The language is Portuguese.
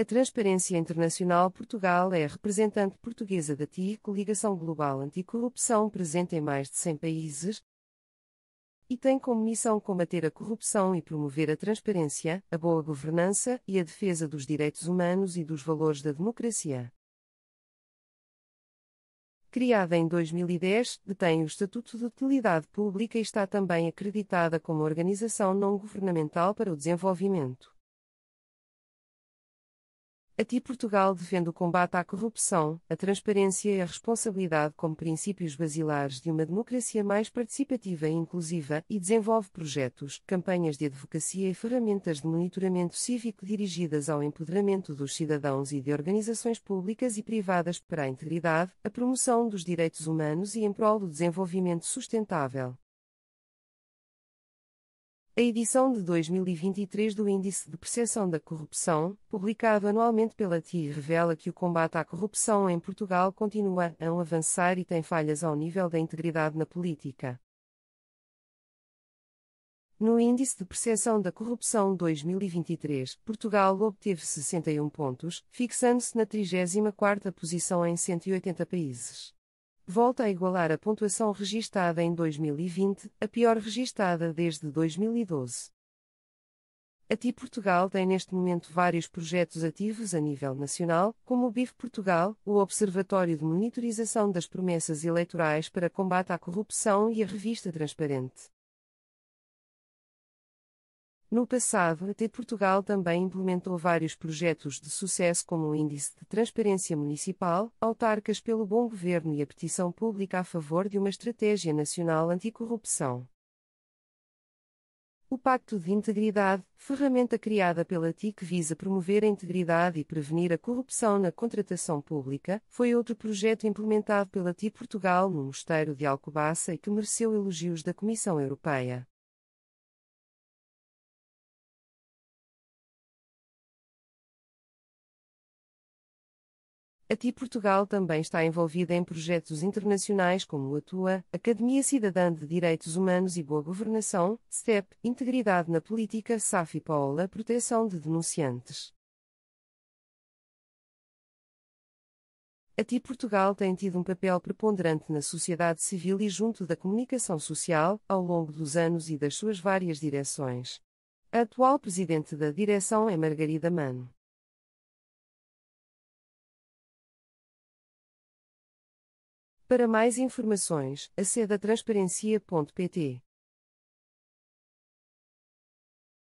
A Transparência Internacional Portugal é a representante portuguesa da TI Coligação Global Anticorrupção presente em mais de 100 países e tem como missão combater a corrupção e promover a transparência, a boa governança e a defesa dos direitos humanos e dos valores da democracia. Criada em 2010, detém o Estatuto de Utilidade Pública e está também acreditada como Organização Não Governamental para o Desenvolvimento. A ti Portugal defende o combate à corrupção, a transparência e a responsabilidade como princípios basilares de uma democracia mais participativa e inclusiva e desenvolve projetos, campanhas de advocacia e ferramentas de monitoramento cívico dirigidas ao empoderamento dos cidadãos e de organizações públicas e privadas para a integridade, a promoção dos direitos humanos e em prol do desenvolvimento sustentável. A edição de 2023 do Índice de Percepção da Corrupção, publicado anualmente pela TI, revela que o combate à corrupção em Portugal continua a não avançar e tem falhas ao nível da integridade na política. No Índice de Percepção da Corrupção 2023, Portugal obteve 61 pontos, fixando-se na 34ª posição em 180 países volta a igualar a pontuação registada em 2020, a pior registada desde 2012. A TI Portugal tem neste momento vários projetos ativos a nível nacional, como o BIF Portugal, o Observatório de Monitorização das Promessas Eleitorais para Combate à Corrupção e a Revista Transparente. No passado, até Portugal também implementou vários projetos de sucesso como o Índice de Transparência Municipal, autarcas pelo bom governo e a petição pública a favor de uma estratégia nacional anticorrupção. O Pacto de Integridade, ferramenta criada pela TIC visa promover a integridade e prevenir a corrupção na contratação pública, foi outro projeto implementado pela TI Portugal no Mosteiro de Alcobaça e que mereceu elogios da Comissão Europeia. A TI Portugal também está envolvida em projetos internacionais como a TUA, Academia Cidadã de Direitos Humanos e Boa Governação, STEP, Integridade na Política, Safi a proteção de denunciantes. A TI Portugal tem tido um papel preponderante na sociedade civil e junto da comunicação social, ao longo dos anos e das suas várias direções. A atual presidente da direção é Margarida Mano. Para mais informações, aceda transparencia.pt.